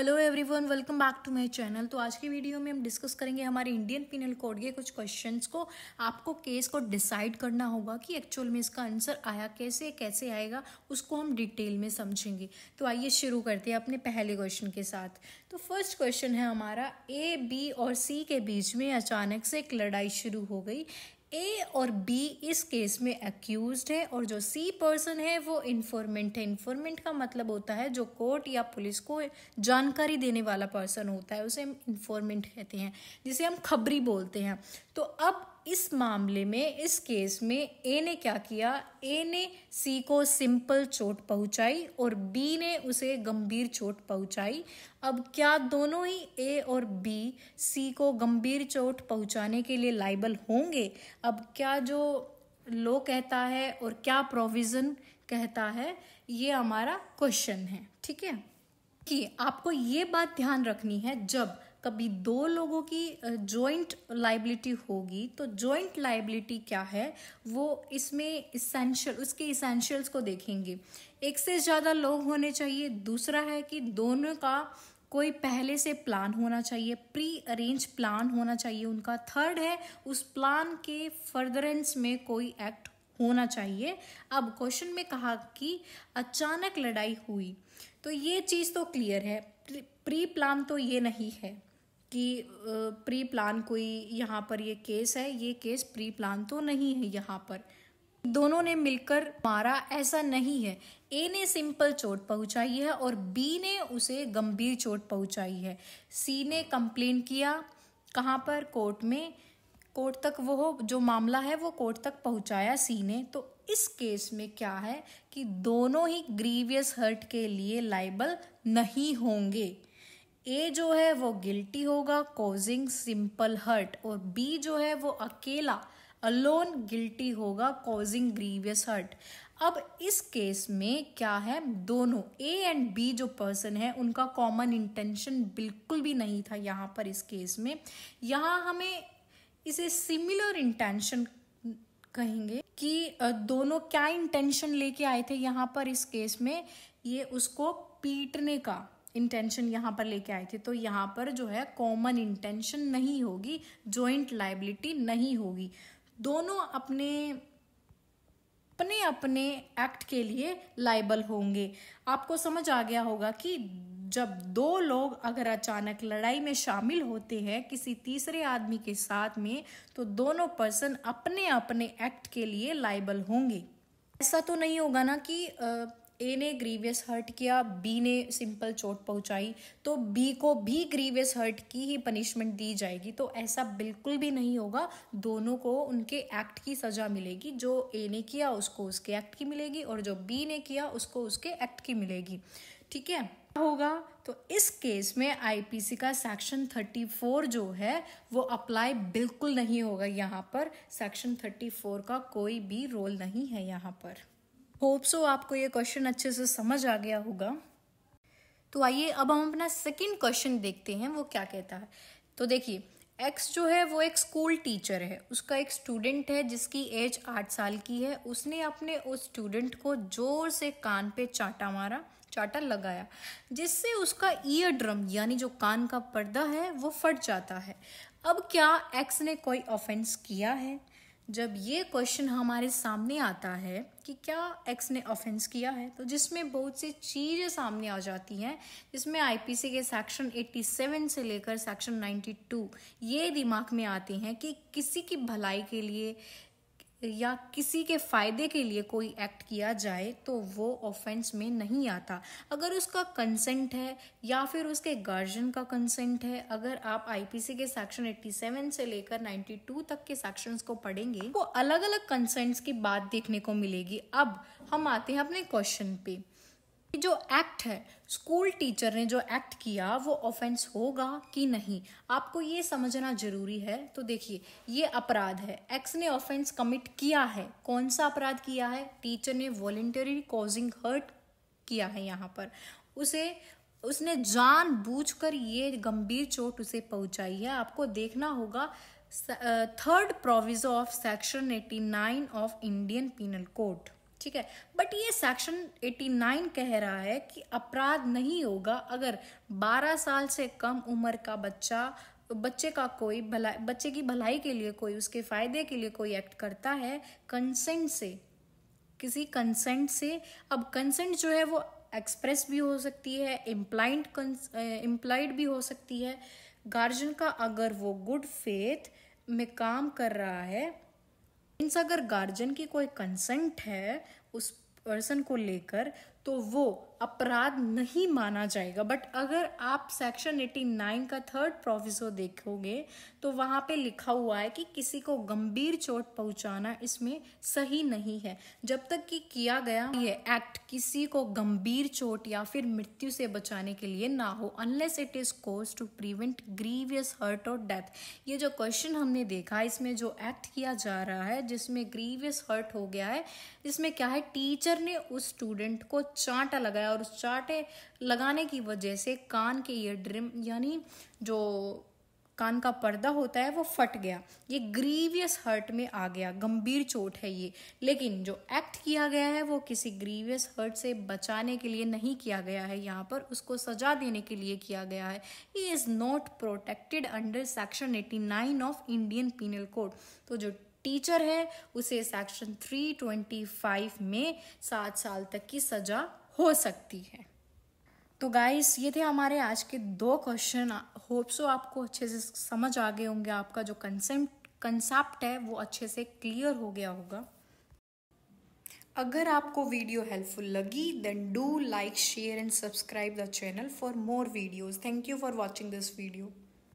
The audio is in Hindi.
hello everyone welcome back to my channel तो आज की वीडियो में हम डिस्कस करेंगे हमारे इंडियन पिनल कोड के कुछ क्वेश्चंस को आपको केस को डिसाइड करना होगा कि एक्चुअल में इसका आंसर आया कैसे कैसे आएगा उसको हम डिटेल में समझेंगे तो आइए शुरू करते हैं अपने पहले क्वेश्चन के साथ तो फर्स्ट क्वेश्चन है हमारा ए बी और सी के बीच में अचानक से एक लड़ाई शुरू हो गई ए और बी इस केस में अक्यूज है और जो सी पर्सन है वो इन्फॉर्मेंट है इन्फॉर्मेंट का मतलब होता है जो कोर्ट या पुलिस को जानकारी देने वाला पर्सन होता है उसे हम इन्फॉर्मेंट कहते हैं जिसे हम खबरी बोलते हैं तो अब इस मामले में इस केस में ए ने क्या किया ए ने सी को सिंपल चोट पहुंचाई और बी ने उसे गंभीर चोट पहुंचाई अब क्या दोनों ही ए और बी सी को गंभीर चोट पहुंचाने के लिए लाइबल होंगे अब क्या जो लो कहता है और क्या प्रोविज़न कहता है ये हमारा क्वेश्चन है ठीक है कि आपको ये बात ध्यान रखनी है जब कभी दो लोगों की जॉइंट लाइबिलिटी होगी तो जॉइंट लाइबिलिटी क्या है वो इसमें इसेंशियल उसके इसेंशियल्स को देखेंगे एक से ज़्यादा लोग होने चाहिए दूसरा है कि दोनों का कोई पहले से प्लान होना चाहिए प्री अरेंज प्लान होना चाहिए उनका थर्ड है उस प्लान के फर्दरेंस में कोई एक्ट होना चाहिए अब क्वेश्चन में कहा कि अचानक लड़ाई हुई तो ये चीज़ तो क्लियर है प्री प्लान तो ये नहीं है कि प्री प्लान कोई यहाँ पर ये केस है ये केस प्री प्लान तो नहीं है यहाँ पर दोनों ने मिलकर मारा ऐसा नहीं है ए ने सिंपल चोट पहुँचाई है और बी ने उसे गंभीर चोट पहुँचाई है सी ने कंप्लेन किया कहाँ पर कोर्ट में कोर्ट तक वो जो मामला है वो कोर्ट तक पहुँचाया सी ने तो इस केस में क्या है कि दोनों ही ग्रीवियस हर्ट के लिए लाइबल नहीं होंगे ए जो है वो गिल्टी होगा कोजिंग सिंपल हर्ट और बी जो है वो अकेला अलोन गिल्टी होगा कॉजिंग ग्रीवियस हर्ट अब इस केस में क्या है दोनों ए एंड बी जो पर्सन है उनका कॉमन इंटेंशन बिल्कुल भी नहीं था यहाँ पर इस केस में यहाँ हमें इसे सिमिलर इंटेंशन कहेंगे कि दोनों क्या इंटेंशन लेके आए थे यहाँ पर इस केस में ये उसको पीटने का इंटेंशन यहाँ पर लेके आए थे तो यहाँ पर जो है कॉमन इंटेंशन नहीं होगी जॉइंट लाइबिलिटी नहीं होगी दोनों अपने अपने अपने एक्ट के लिए लाइबल होंगे आपको समझ आ गया होगा कि जब दो लोग अगर अचानक लड़ाई में शामिल होते हैं किसी तीसरे आदमी के साथ में तो दोनों पर्सन अपने अपने एक्ट के लिए लाइबल होंगे ऐसा तो नहीं होगा ना कि ए ने ग्रीवियस हर्ट किया बी ने सिंपल चोट पहुंचाई तो बी को भी ग्रीवियस हर्ट की ही पनिशमेंट दी जाएगी तो ऐसा बिल्कुल भी नहीं होगा दोनों को उनके एक्ट की सज़ा मिलेगी जो ए ने किया उसको उसके एक्ट की मिलेगी और जो बी ने किया उसको उसके एक्ट की मिलेगी ठीक है होगा तो इस केस में आईपीसी का सेक्शन 34 जो है वो अप्लाई बिल्कुल नहीं होगा यहाँ पर सेक्शन 34 का कोई भी रोल नहीं है यहाँ पर होप सो आपको ये क्वेश्चन अच्छे से समझ आ गया होगा तो आइए अब हम अपना सेकेंड क्वेश्चन देखते हैं वो क्या कहता है तो देखिए एक्स जो है वो एक स्कूल टीचर है उसका एक स्टूडेंट है जिसकी एज आठ साल की है उसने अपने उस स्टूडेंट को जोर से कान पे चाटा मारा चाटा लगाया जिससे उसका ईयर ड्रम यानी जो कान का पर्दा है वो फट जाता है अब क्या एक्स ने कोई ऑफेंस किया है जब ये क्वेश्चन हमारे सामने आता है कि क्या एक्स ने ऑफेंस किया है तो जिसमें बहुत सी चीज़ें सामने आ जाती हैं जिसमें आईपीसी के सेक्शन 87 से लेकर सेक्शन 92 ये दिमाग में आते हैं कि किसी की भलाई के लिए या किसी के फ़ायदे के लिए कोई एक्ट किया जाए तो वो ऑफेंस में नहीं आता अगर उसका कंसेंट है या फिर उसके गार्जियन का कंसेंट है अगर आप आईपीसी के सेक्शन 87 से लेकर 92 तक के सेक्शंस को पढ़ेंगे तो अलग अलग कंसेंट्स की बात देखने को मिलेगी अब हम आते हैं अपने क्वेश्चन पे जो एक्ट है स्कूल टीचर ने जो एक्ट किया वो ऑफेंस होगा कि नहीं आपको ये समझना जरूरी है तो देखिए ये अपराध है एक्स ने ऑफेंस कमिट किया है कौन सा अपराध किया है टीचर ने वॉलेंटरी कॉजिंग हर्ट किया है यहाँ पर उसे उसने कर ये गंभीर चोट उसे पहुँचाई है आपको देखना होगा third proviso of section eighty nine of Indian penal code ठीक है बट ये सेक्शन 89 कह रहा है कि अपराध नहीं होगा अगर 12 साल से कम उम्र का बच्चा बच्चे का कोई भलाई बच्चे की भलाई के लिए कोई उसके फायदे के लिए कोई एक्ट करता है कंसेंट से किसी कंसेंट से अब कंसेंट जो है वो एक्सप्रेस भी हो सकती है इम्प्लाइंट इम्प्लाइड भी हो सकती है गार्जियन का अगर वो गुड फेथ में काम कर रहा है मीन्स अगर गार्जियन की कोई कंसेंट है उस पर्सन को लेकर तो वो अपराध नहीं माना जाएगा बट अगर आप सेक्शन 89 का थर्ड प्रोविजो देखोगे तो वहां पे लिखा हुआ है कि किसी को गंभीर चोट पहुंचाना इसमें सही नहीं है जब तक कि किया गया ये एक्ट किसी को गंभीर चोट या फिर मृत्यु से बचाने के लिए ना हो अनलेस इट इज़ कोर्स टू प्रिवेंट ग्रीवियस हर्ट और डेथ ये जो क्वेश्चन हमने देखा इसमें जो एक्ट किया जा रहा है जिसमें ग्रीवियस हर्ट हो गया है इसमें क्या है टीचर ने उस स्टूडेंट को चांटा लगाया है और उस चाटे लगाने की वजह से कान के ईयर ड्रिम यानी जो कान का पर्दा होता है वो फट गया ये ग्रीवियस हर्ट में आ गया गंभीर चोट है ये लेकिन जो एक्ट किया गया है वो किसी ग्रीवियस हर्ट से बचाने के लिए नहीं किया गया है यहाँ पर उसको सजा देने के लिए किया गया है he is not protected under section 89 nine of Indian penal code तो जो टीचर है उसे सेक्शन 325 में सात साल तक की सजा हो सकती है तो गाइस ये थे हमारे आज के दो क्वेश्चन होप सो आपको अच्छे से समझ आ गए होंगे आपका जो कंसेप्ट कंसेप्ट है वो अच्छे से क्लियर हो गया होगा अगर आपको वीडियो हेल्पफुल लगी then do like share and subscribe the channel for more videos thank you for watching this video